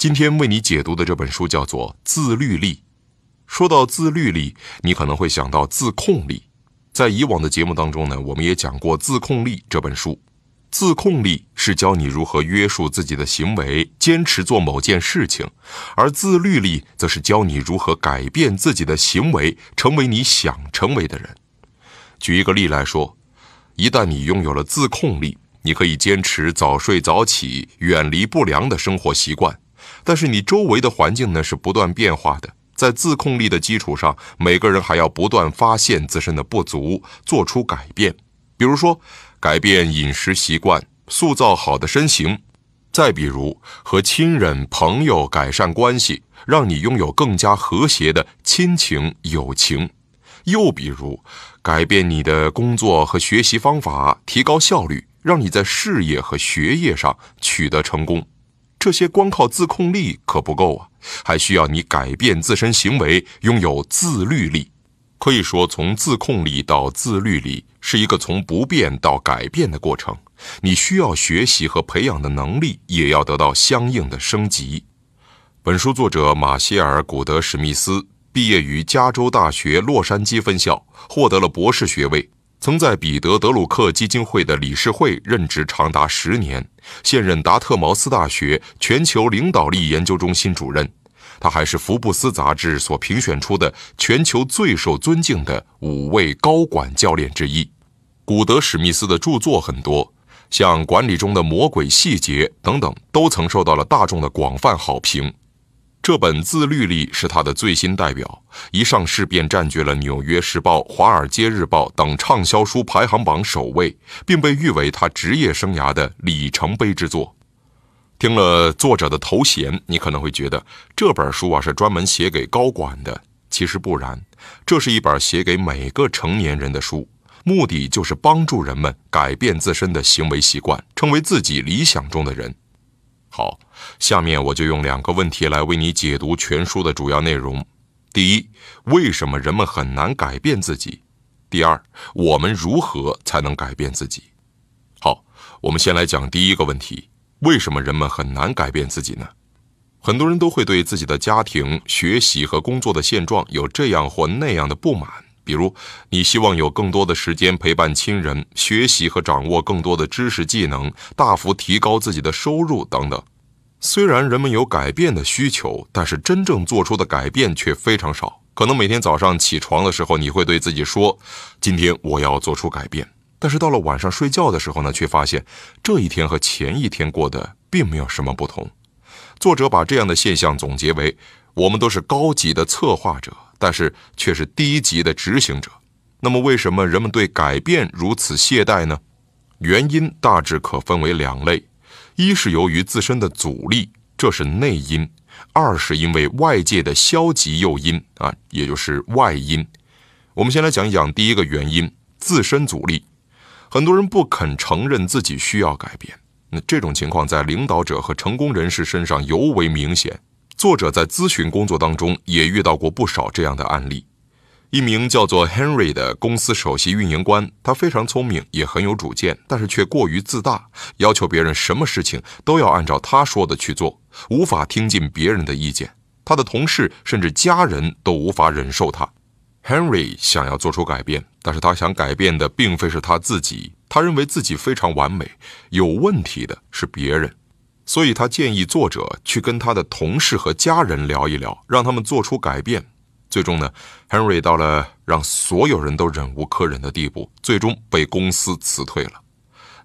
今天为你解读的这本书叫做《自律力》。说到自律力，你可能会想到自控力。在以往的节目当中呢，我们也讲过《自控力》这本书。自控力是教你如何约束自己的行为，坚持做某件事情；而自律力则是教你如何改变自己的行为，成为你想成为的人。举一个例来说，一旦你拥有了自控力，你可以坚持早睡早起，远离不良的生活习惯。但是你周围的环境呢是不断变化的，在自控力的基础上，每个人还要不断发现自身的不足，做出改变。比如说，改变饮食习惯，塑造好的身形；再比如和亲人朋友改善关系，让你拥有更加和谐的亲情友情；又比如，改变你的工作和学习方法，提高效率，让你在事业和学业上取得成功。这些光靠自控力可不够啊，还需要你改变自身行为，拥有自律力。可以说，从自控力到自律力是一个从不变到改变的过程。你需要学习和培养的能力也要得到相应的升级。本书作者马歇尔·古德史密斯毕业于加州大学洛杉矶分校，获得了博士学位。曾在彼得·德鲁克基金会的理事会任职长达十年，现任达特茅斯大学全球领导力研究中心主任。他还是《福布斯》杂志所评选出的全球最受尊敬的五位高管教练之一。古德史密斯的著作很多，像《管理中的魔鬼细节》等等，都曾受到了大众的广泛好评。这本《自律力》是他的最新代表，一上市便占据了《纽约时报》《华尔街日报》等畅销书排行榜首位，并被誉为他职业生涯的里程碑之作。听了作者的头衔，你可能会觉得这本书啊是专门写给高管的。其实不然，这是一本写给每个成年人的书，目的就是帮助人们改变自身的行为习惯，成为自己理想中的人。好，下面我就用两个问题来为你解读全书的主要内容。第一，为什么人们很难改变自己？第二，我们如何才能改变自己？好，我们先来讲第一个问题：为什么人们很难改变自己呢？很多人都会对自己的家庭、学习和工作的现状有这样或那样的不满。比如，你希望有更多的时间陪伴亲人，学习和掌握更多的知识技能，大幅提高自己的收入等等。虽然人们有改变的需求，但是真正做出的改变却非常少。可能每天早上起床的时候，你会对自己说：“今天我要做出改变。”但是到了晚上睡觉的时候呢，却发现这一天和前一天过得并没有什么不同。作者把这样的现象总结为：我们都是高级的策划者。但是却是低级的执行者。那么，为什么人们对改变如此懈怠呢？原因大致可分为两类：一是由于自身的阻力，这是内因；二是因为外界的消极诱因啊，也就是外因。我们先来讲一讲第一个原因——自身阻力。很多人不肯承认自己需要改变，那这种情况在领导者和成功人士身上尤为明显。作者在咨询工作当中也遇到过不少这样的案例。一名叫做 Henry 的公司首席运营官，他非常聪明，也很有主见，但是却过于自大，要求别人什么事情都要按照他说的去做，无法听进别人的意见。他的同事甚至家人都无法忍受他。Henry 想要做出改变，但是他想改变的并非是他自己，他认为自己非常完美，有问题的是别人。所以他建议作者去跟他的同事和家人聊一聊，让他们做出改变。最终呢，Henry 到了让所有人都忍无可忍的地步，最终被公司辞退了。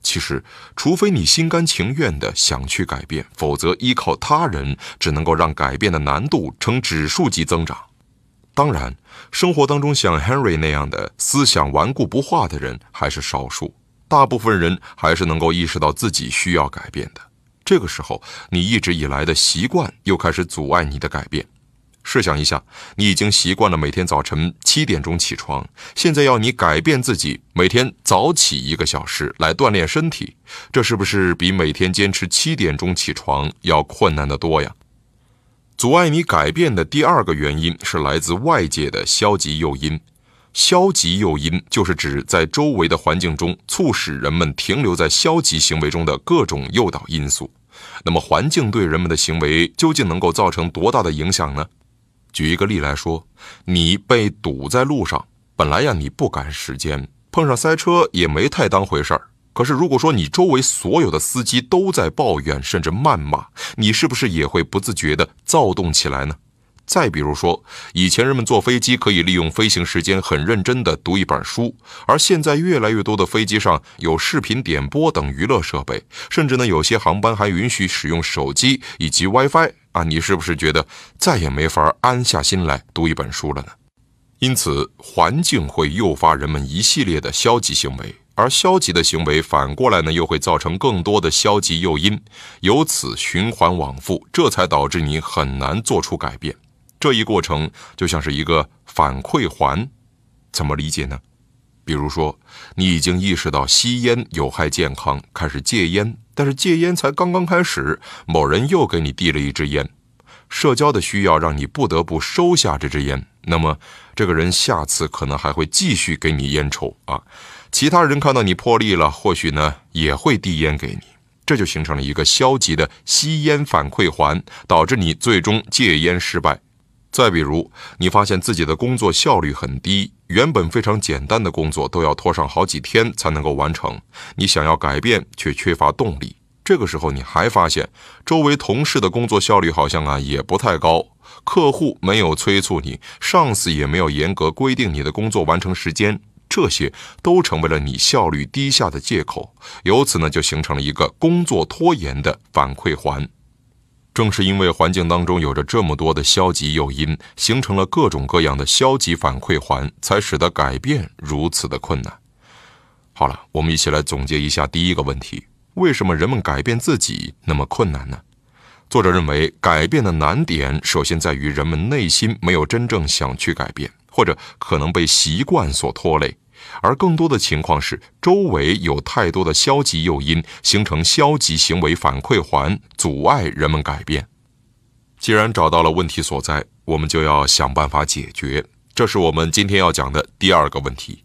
其实，除非你心甘情愿的想去改变，否则依靠他人只能够让改变的难度呈指数级增长。当然，生活当中像 Henry 那样的思想顽固不化的人还是少数，大部分人还是能够意识到自己需要改变的。这个时候，你一直以来的习惯又开始阻碍你的改变。试想一下，你已经习惯了每天早晨七点钟起床，现在要你改变自己每天早起一个小时来锻炼身体，这是不是比每天坚持七点钟起床要困难得多呀？阻碍你改变的第二个原因是来自外界的消极诱因。消极诱因就是指在周围的环境中促使人们停留在消极行为中的各种诱导因素。那么环境对人们的行为究竟能够造成多大的影响呢？举一个例来说，你被堵在路上，本来呀你不赶时间，碰上塞车也没太当回事儿。可是如果说你周围所有的司机都在抱怨甚至谩骂，你是不是也会不自觉地躁动起来呢？再比如说，以前人们坐飞机可以利用飞行时间很认真地读一本书，而现在越来越多的飞机上有视频点播等娱乐设备，甚至呢有些航班还允许使用手机以及 WiFi 啊，你是不是觉得再也没法安下心来读一本书了呢？因此，环境会诱发人们一系列的消极行为，而消极的行为反过来呢又会造成更多的消极诱因，由此循环往复，这才导致你很难做出改变。这一过程就像是一个反馈环，怎么理解呢？比如说，你已经意识到吸烟有害健康，开始戒烟，但是戒烟才刚刚开始，某人又给你递了一支烟，社交的需要让你不得不收下这支烟。那么，这个人下次可能还会继续给你烟抽啊。其他人看到你破例了，或许呢也会递烟给你，这就形成了一个消极的吸烟反馈环，导致你最终戒烟失败。再比如，你发现自己的工作效率很低，原本非常简单的工作都要拖上好几天才能够完成。你想要改变，却缺乏动力。这个时候，你还发现周围同事的工作效率好像啊也不太高，客户没有催促你，上司也没有严格规定你的工作完成时间，这些都成为了你效率低下的借口。由此呢，就形成了一个工作拖延的反馈环。正是因为环境当中有着这么多的消极诱因，形成了各种各样的消极反馈环，才使得改变如此的困难。好了，我们一起来总结一下第一个问题：为什么人们改变自己那么困难呢？作者认为，改变的难点首先在于人们内心没有真正想去改变，或者可能被习惯所拖累。而更多的情况是，周围有太多的消极诱因，形成消极行为反馈环，阻碍人们改变。既然找到了问题所在，我们就要想办法解决。这是我们今天要讲的第二个问题。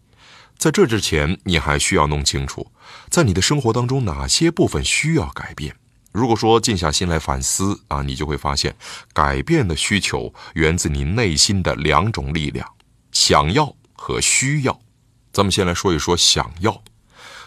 在这之前，你还需要弄清楚，在你的生活当中哪些部分需要改变。如果说静下心来反思啊，你就会发现，改变的需求源自你内心的两种力量：想要和需要。咱们先来说一说想要。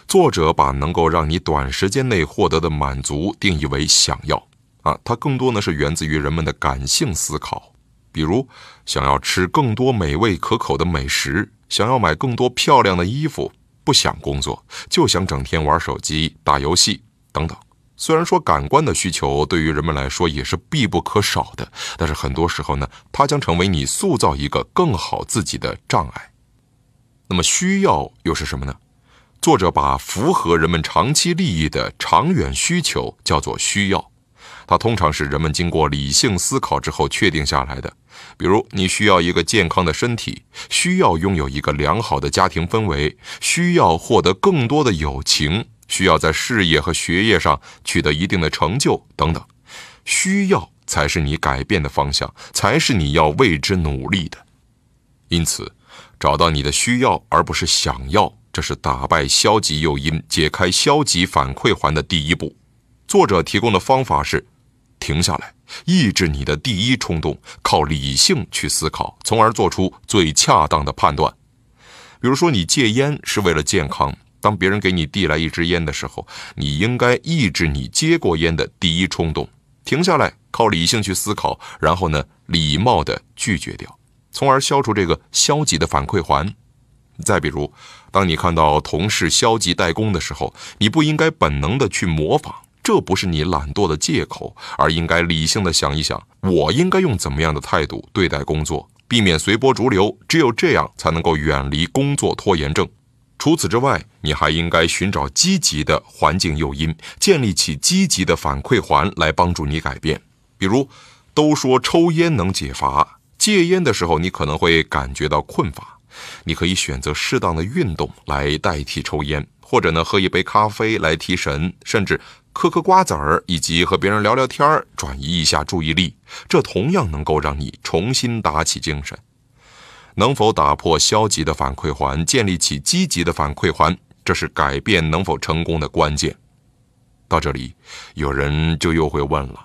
作者把能够让你短时间内获得的满足定义为想要啊，它更多呢是源自于人们的感性思考。比如想要吃更多美味可口的美食，想要买更多漂亮的衣服，不想工作就想整天玩手机打游戏等等。虽然说感官的需求对于人们来说也是必不可少的，但是很多时候呢，它将成为你塑造一个更好自己的障碍。那么需要又是什么呢？作者把符合人们长期利益的长远需求叫做需要，它通常是人们经过理性思考之后确定下来的。比如，你需要一个健康的身体，需要拥有一个良好的家庭氛围，需要获得更多的友情，需要在事业和学业上取得一定的成就等等。需要才是你改变的方向，才是你要为之努力的。因此。找到你的需要，而不是想要，这是打败消极诱因、解开消极反馈环的第一步。作者提供的方法是：停下来，抑制你的第一冲动，靠理性去思考，从而做出最恰当的判断。比如说，你戒烟是为了健康，当别人给你递来一支烟的时候，你应该抑制你接过烟的第一冲动，停下来，靠理性去思考，然后呢，礼貌地拒绝掉。从而消除这个消极的反馈环。再比如，当你看到同事消极怠工的时候，你不应该本能的去模仿，这不是你懒惰的借口，而应该理性的想一想，我应该用怎么样的态度对待工作，避免随波逐流。只有这样，才能够远离工作拖延症。除此之外，你还应该寻找积极的环境诱因，建立起积极的反馈环来帮助你改变。比如，都说抽烟能解乏。戒烟的时候，你可能会感觉到困乏，你可以选择适当的运动来代替抽烟，或者呢喝一杯咖啡来提神，甚至嗑嗑瓜子儿，以及和别人聊聊天儿，转移一下注意力，这同样能够让你重新打起精神。能否打破消极的反馈环，建立起积极的反馈环，这是改变能否成功的关键。到这里，有人就又会问了。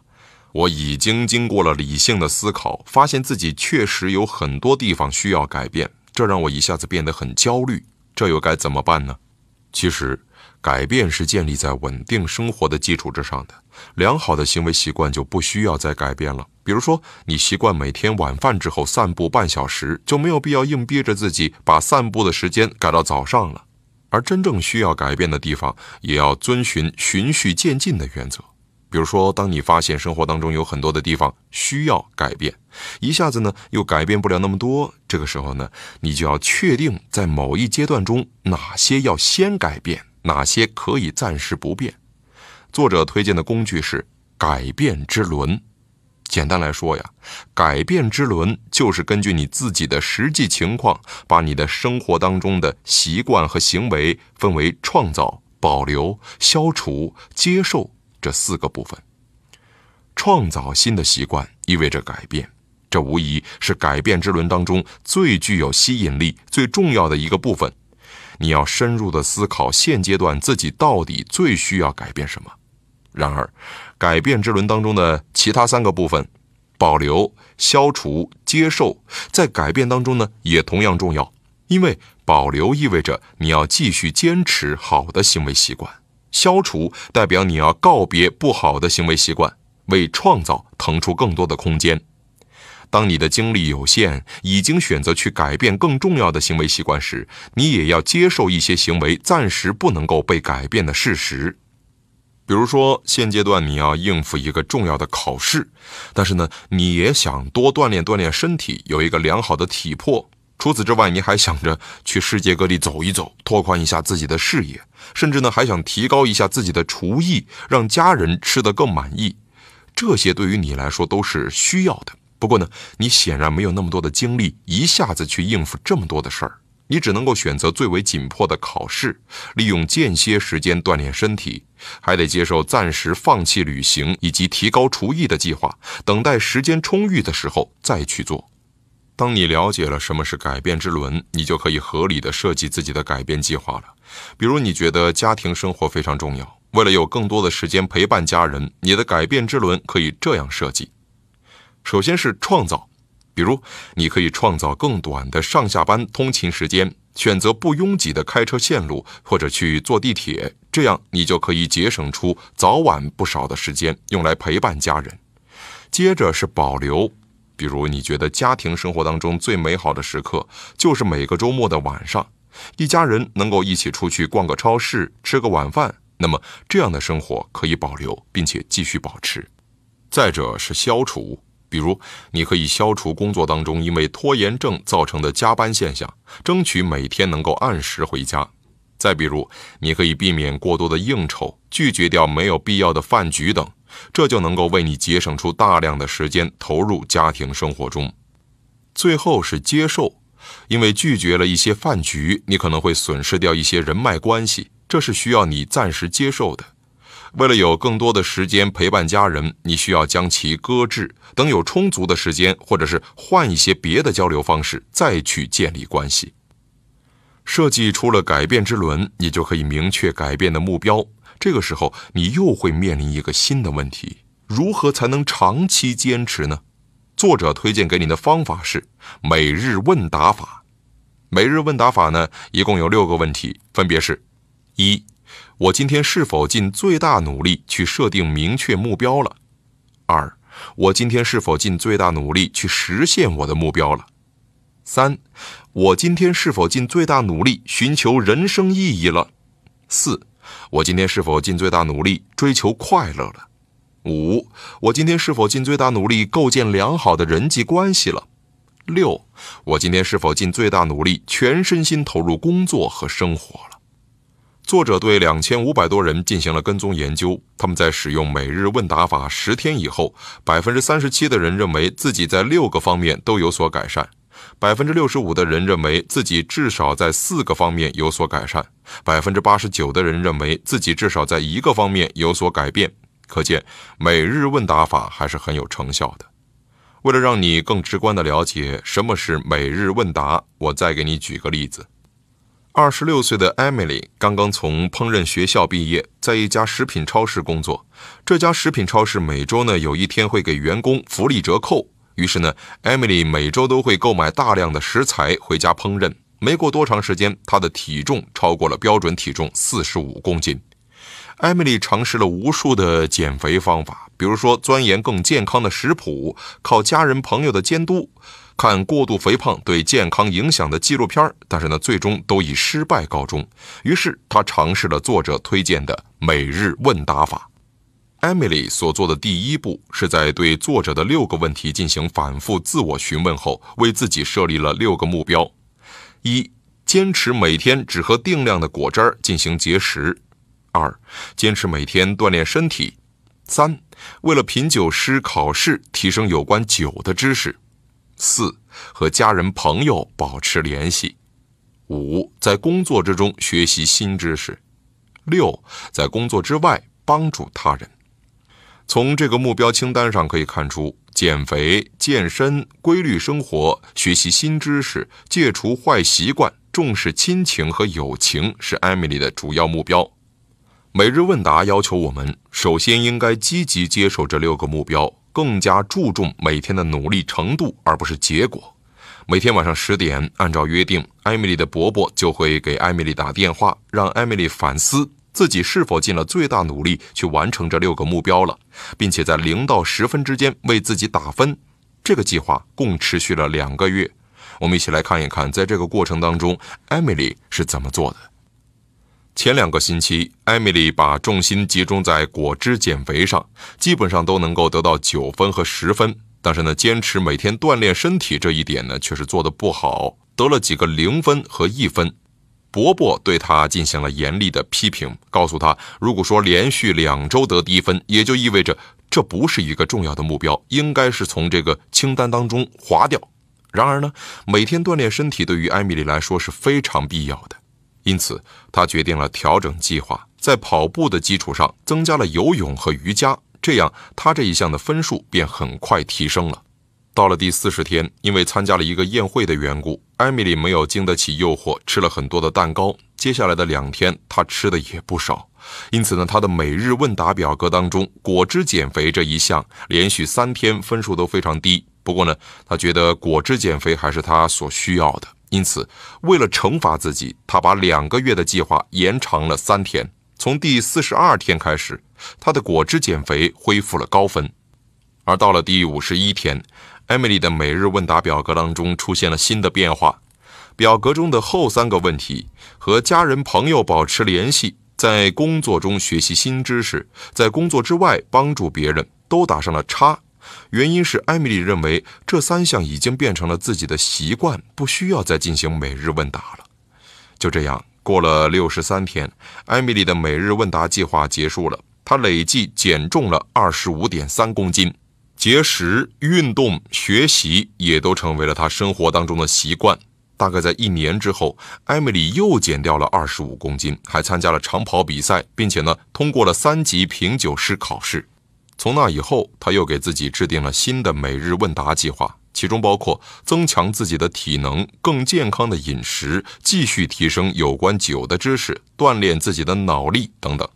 我已经经过了理性的思考，发现自己确实有很多地方需要改变，这让我一下子变得很焦虑。这又该怎么办呢？其实，改变是建立在稳定生活的基础之上的，良好的行为习惯就不需要再改变了。比如说，你习惯每天晚饭之后散步半小时，就没有必要硬逼着自己把散步的时间改到早上了。而真正需要改变的地方，也要遵循循序渐进的原则。比如说，当你发现生活当中有很多的地方需要改变，一下子呢又改变不了那么多，这个时候呢，你就要确定在某一阶段中哪些要先改变，哪些可以暂时不变。作者推荐的工具是改变之轮。简单来说呀，改变之轮就是根据你自己的实际情况，把你的生活当中的习惯和行为分为创造、保留、消除、接受。这四个部分，创造新的习惯意味着改变，这无疑是改变之轮当中最具有吸引力、最重要的一个部分。你要深入的思考现阶段自己到底最需要改变什么。然而，改变之轮当中的其他三个部分，保留、消除、接受，在改变当中呢也同样重要，因为保留意味着你要继续坚持好的行为习惯。消除代表你要告别不好的行为习惯，为创造腾出更多的空间。当你的精力有限，已经选择去改变更重要的行为习惯时，你也要接受一些行为暂时不能够被改变的事实。比如说，现阶段你要应付一个重要的考试，但是呢，你也想多锻炼锻炼身体，有一个良好的体魄。除此之外，你还想着去世界各地走一走，拓宽一下自己的视野，甚至呢还想提高一下自己的厨艺，让家人吃得更满意。这些对于你来说都是需要的。不过呢，你显然没有那么多的精力一下子去应付这么多的事儿。你只能够选择最为紧迫的考试，利用间歇时间锻炼身体，还得接受暂时放弃旅行以及提高厨艺的计划，等待时间充裕的时候再去做。当你了解了什么是改变之轮，你就可以合理的设计自己的改变计划了。比如，你觉得家庭生活非常重要，为了有更多的时间陪伴家人，你的改变之轮可以这样设计：首先是创造，比如你可以创造更短的上下班通勤时间，选择不拥挤的开车线路，或者去坐地铁，这样你就可以节省出早晚不少的时间用来陪伴家人。接着是保留。比如，你觉得家庭生活当中最美好的时刻，就是每个周末的晚上，一家人能够一起出去逛个超市，吃个晚饭。那么，这样的生活可以保留，并且继续保持。再者是消除，比如，你可以消除工作当中因为拖延症造成的加班现象，争取每天能够按时回家。再比如，你可以避免过多的应酬，拒绝掉没有必要的饭局等。这就能够为你节省出大量的时间投入家庭生活中。最后是接受，因为拒绝了一些饭局，你可能会损失掉一些人脉关系，这是需要你暂时接受的。为了有更多的时间陪伴家人，你需要将其搁置，等有充足的时间，或者是换一些别的交流方式，再去建立关系。设计出了改变之轮，你就可以明确改变的目标。这个时候，你又会面临一个新的问题：如何才能长期坚持呢？作者推荐给你的方法是每日问答法。每日问答法呢，一共有六个问题，分别是：一，我今天是否尽最大努力去设定明确目标了？二，我今天是否尽最大努力去实现我的目标了？三，我今天是否尽最大努力寻求人生意义了？四。我今天是否尽最大努力追求快乐了？五，我今天是否尽最大努力构建良好的人际关系了？六，我今天是否尽最大努力全身心投入工作和生活了？作者对两千五百多人进行了跟踪研究，他们在使用每日问答法十天以后，百分之三十七的人认为自己在六个方面都有所改善。百分之六十五的人认为自己至少在四个方面有所改善，百分之八十九的人认为自己至少在一个方面有所改变。可见，每日问答法还是很有成效的。为了让你更直观地了解什么是每日问答，我再给你举个例子：二十六岁的 Emily 刚刚从烹饪学校毕业，在一家食品超市工作。这家食品超市每周呢有一天会给员工福利折扣。于是呢，Emily 每周都会购买大量的食材回家烹饪。没过多长时间，她的体重超过了标准体重四十五公斤。Emily 尝试了无数的减肥方法，比如说钻研更健康的食谱，靠家人朋友的监督，看过度肥胖对健康影响的纪录片但是呢，最终都以失败告终。于是她尝试了作者推荐的每日问答法。Emily 所做的第一步是在对作者的六个问题进行反复自我询问后，为自己设立了六个目标：一、坚持每天只喝定量的果汁进行节食；二、坚持每天锻炼身体；三、为了品酒师考试提升有关酒的知识；四、和家人朋友保持联系；五、在工作之中学习新知识；六、在工作之外帮助他人。从这个目标清单上可以看出，减肥、健身、规律生活、学习新知识、戒除坏习惯、重视亲情和友情是艾米丽的主要目标。每日问答要求我们，首先应该积极接受这六个目标，更加注重每天的努力程度，而不是结果。每天晚上十点，按照约定，艾米丽的伯伯就会给艾米丽打电话，让艾米丽反思。自己是否尽了最大努力去完成这六个目标了，并且在零到十分之间为自己打分。这个计划共持续了两个月。我们一起来看一看，在这个过程当中，艾米丽是怎么做的。前两个星期，艾米丽把重心集中在果汁减肥上，基本上都能够得到九分和十分。但是呢，坚持每天锻炼身体这一点呢，却是做的不好，得了几个零分和一分。伯伯对他进行了严厉的批评，告诉他，如果说连续两周得低分，也就意味着这不是一个重要的目标，应该是从这个清单当中划掉。然而呢，每天锻炼身体对于艾米丽来说是非常必要的，因此她决定了调整计划，在跑步的基础上增加了游泳和瑜伽，这样她这一项的分数便很快提升了。到了第四十天，因为参加了一个宴会的缘故，艾米丽没有经得起诱惑，吃了很多的蛋糕。接下来的两天，她吃的也不少，因此呢，她的每日问答表格当中，果汁减肥这一项连续三天分数都非常低。不过呢，她觉得果汁减肥还是她所需要的，因此为了惩罚自己，她把两个月的计划延长了三天，从第四十二天开始，她的果汁减肥恢复了高分，而到了第五十一天。Emily 的每日问答表格当中出现了新的变化，表格中的后三个问题：和家人朋友保持联系，在工作中学习新知识，在工作之外帮助别人，都打上了叉。原因是艾米丽认为这三项已经变成了自己的习惯，不需要再进行每日问答了。就这样，过了六十三天艾米丽的每日问答计划结束了。她累计减重了二十五点三公斤。节食、运动、学习也都成为了他生活当中的习惯。大概在一年之后，艾米丽又减掉了二十五公斤，还参加了长跑比赛，并且呢通过了三级品酒师考试。从那以后，他又给自己制定了新的每日问答计划，其中包括增强自己的体能、更健康的饮食、继续提升有关酒的知识、锻炼自己的脑力等等。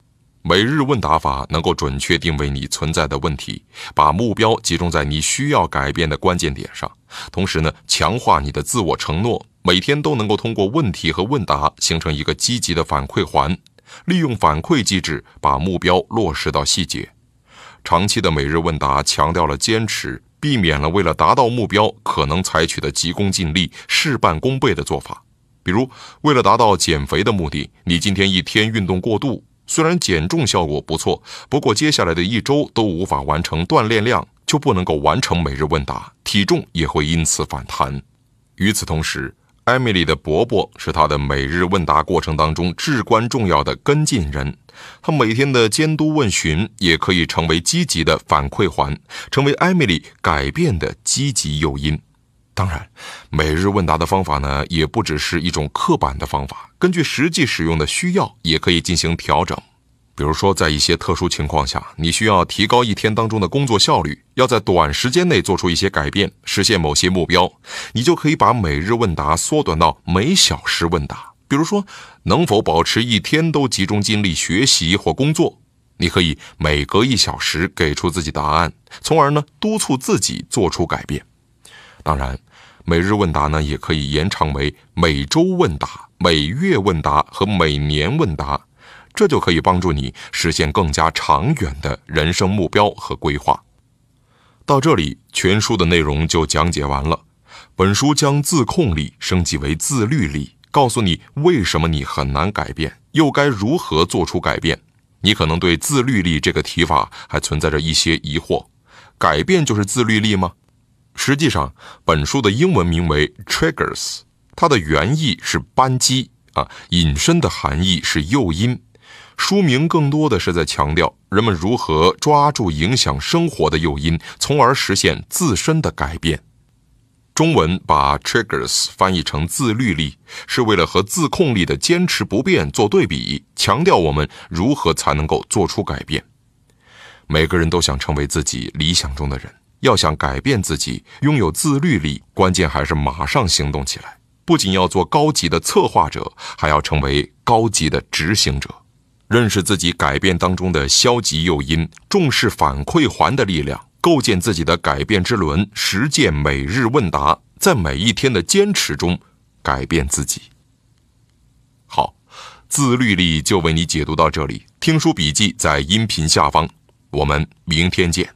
每日问答法能够准确定位你存在的问题，把目标集中在你需要改变的关键点上，同时呢，强化你的自我承诺。每天都能够通过问题和问答形成一个积极的反馈环，利用反馈机制把目标落实到细节。长期的每日问答强调了坚持，避免了为了达到目标可能采取的急功近利、事半功倍的做法。比如，为了达到减肥的目的，你今天一天运动过度。虽然减重效果不错，不过接下来的一周都无法完成锻炼量，就不能够完成每日问答，体重也会因此反弹。与此同时，艾米丽的伯伯是她的每日问答过程当中至关重要的跟进人，他每天的监督问询也可以成为积极的反馈环，成为艾米丽改变的积极诱因。当然，每日问答的方法呢，也不只是一种刻板的方法，根据实际使用的需要，也可以进行调整。比如说，在一些特殊情况下，你需要提高一天当中的工作效率，要在短时间内做出一些改变，实现某些目标，你就可以把每日问答缩短到每小时问答。比如说，能否保持一天都集中精力学习或工作？你可以每隔一小时给出自己答案，从而呢，督促自己做出改变。当然，每日问答呢也可以延长为每周问答、每月问答和每年问答，这就可以帮助你实现更加长远的人生目标和规划。到这里，全书的内容就讲解完了。本书将自控力升级为自律力，告诉你为什么你很难改变，又该如何做出改变。你可能对自律力这个提法还存在着一些疑惑，改变就是自律力吗？实际上，本书的英文名为 Triggers，它的原意是扳机啊，引申的含义是诱因。书名更多的是在强调人们如何抓住影响生活的诱因，从而实现自身的改变。中文把 Triggers 翻译成自律力，是为了和自控力的坚持不变做对比，强调我们如何才能够做出改变。每个人都想成为自己理想中的人。要想改变自己，拥有自律力，关键还是马上行动起来。不仅要做高级的策划者，还要成为高级的执行者。认识自己改变当中的消极诱因，重视反馈环的力量，构建自己的改变之轮。实践每日问答，在每一天的坚持中改变自己。好，自律力就为你解读到这里。听书笔记在音频下方，我们明天见。